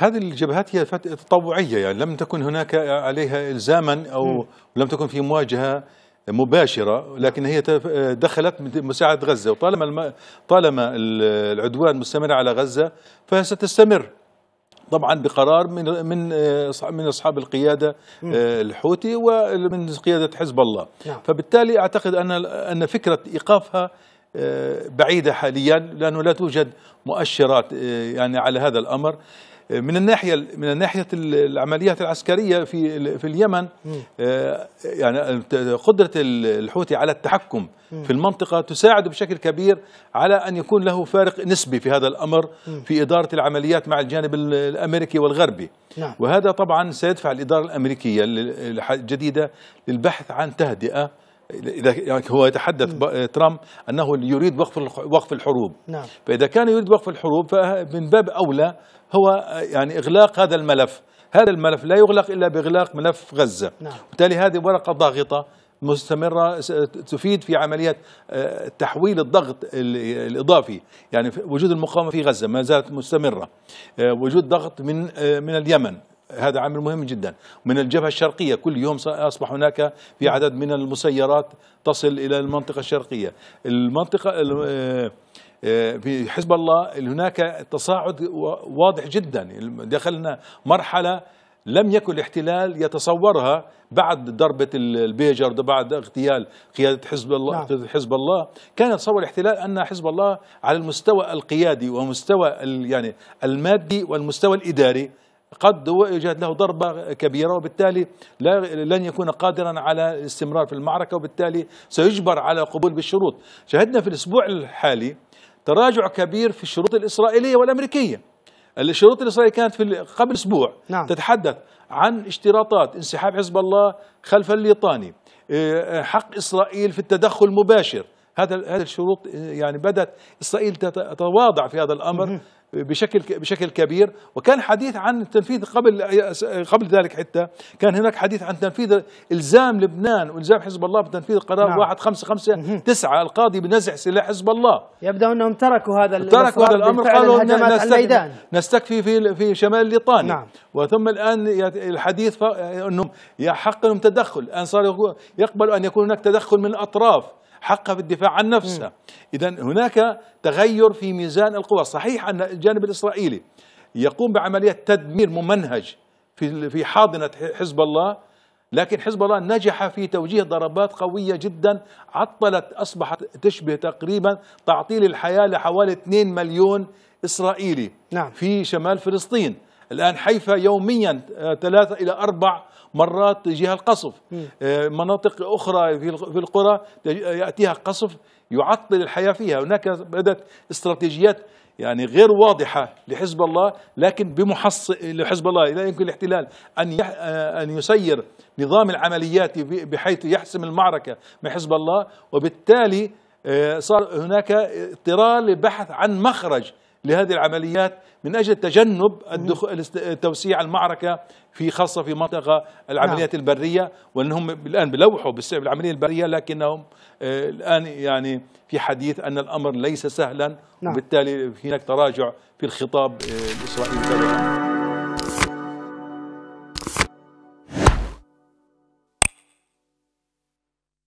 هذه الجبهات هي تطوعية يعني لم تكن هناك عليها إلزاما أو لم تكن في مواجهة مباشرة لكن هي دخلت مساعدة غزة وطالما طالما العدوان مستمر على غزة فستستمر طبعا بقرار من من من اصحاب القياده آه، الحوثي ومن قياده حزب الله نعم. فبالتالي اعتقد ان ان فكره ايقافها آه، بعيده حاليا لانه لا توجد مؤشرات آه، يعني على هذا الامر من الناحيه من ناحية العمليات العسكريه في في اليمن آه، يعني قدره الحوثي على التحكم في المنطقه تساعد بشكل كبير على ان يكون له فارق نسبي في هذا الامر في اداره العمليات مع الجانب الامريكي والغربي نعم. وهذا طبعا سيدفع الاداره الامريكيه الجديده للبحث عن تهدئه إذا يعني هو يتحدث آه، ترامب أنه يريد وقف وقف الحروب نعم. فإذا كان يريد وقف الحروب فمن باب أولى هو آه، يعني إغلاق هذا الملف هذا الملف لا يغلق إلا بإغلاق ملف غزة نعم. وبالتالي هذه ورقة ضاغطة مستمرة تفيد في عملية آه، تحويل الضغط الإضافي يعني وجود المقاومة في غزة ما زالت مستمرة وجود ضغط من من اليمن هذا عامل مهم جدا من الجبهة الشرقية كل يوم أصبح هناك في عدد من المسيرات تصل إلى المنطقة الشرقية المنطقة آه، آه، في حزب الله هناك تصاعد واضح جدا دخلنا مرحلة لم يكن الاحتلال يتصورها بعد ضربة البيجر بعد اغتيال قيادة حزب الله نعم. حزب الله كان يتصور الاحتلال أن حزب الله على المستوى القيادي ومستوى يعني المادي والمستوى الإداري قد يجد له ضربة كبيرة وبالتالي لا لن يكون قادرا على الاستمرار في المعركة وبالتالي سيجبر على قبول بالشروط شهدنا في الأسبوع الحالي تراجع كبير في الشروط الإسرائيلية والأمريكية الشروط الإسرائيلية كانت في قبل أسبوع نعم. تتحدث عن اشتراطات انسحاب حزب الله خلف الليطاني آه، حق إسرائيل في التدخل المباشر هذا هذه الشروط يعني بدأت إسرائيل تتواضع في هذا الأمر بشكل بشكل كبير وكان حديث عن التنفيذ قبل قبل ذلك حتى كان هناك حديث عن تنفيذ الزام لبنان والزام حزب الله بتنفيذ قرار نعم. القاضي بنزع سلاح حزب الله يبدو انهم تركوا هذا تركوا هذا الامر قالوا نستكفي, نستكفي في في شمال ليطانيا نعم. وثم الان الحديث انهم يحق لهم تدخل الان صار يقبلوا ان يكون هناك تدخل من الاطراف حقها في الدفاع عن نفسها إذا هناك تغير في ميزان القوى صحيح أن الجانب الإسرائيلي يقوم بعملية تدمير ممنهج في في حاضنة حزب الله لكن حزب الله نجح في توجيه ضربات قوية جدا عطلت أصبحت تشبه تقريبا تعطيل الحياة لحوالي 2 مليون إسرائيلي نعم. في شمال فلسطين الآن حيفا يوميا آه، ثلاثة إلى أربع مرات تجيها القصف آه، مناطق أخرى في القرى يأتيها قصف يعطل الحياة فيها هناك بدأت استراتيجيات يعني غير واضحة لحزب الله لكن بمحص لحزب الله لا يمكن الاحتلال أن يح... آه، أن يسير نظام العمليات بحيث يحسم المعركة مع حزب الله وبالتالي آه، صار هناك اضطرار للبحث عن مخرج لهذه العمليات من أجل تجنب توسيع المعركة في خاصة في منطقة العمليات نعم. البرية وأنهم الآن بلوحوا بالعملية البرية لكنهم آه، الآن يعني في حديث أن الأمر ليس سهلا نعم. وبالتالي هناك تراجع في الخطاب آه، الإسرائيلي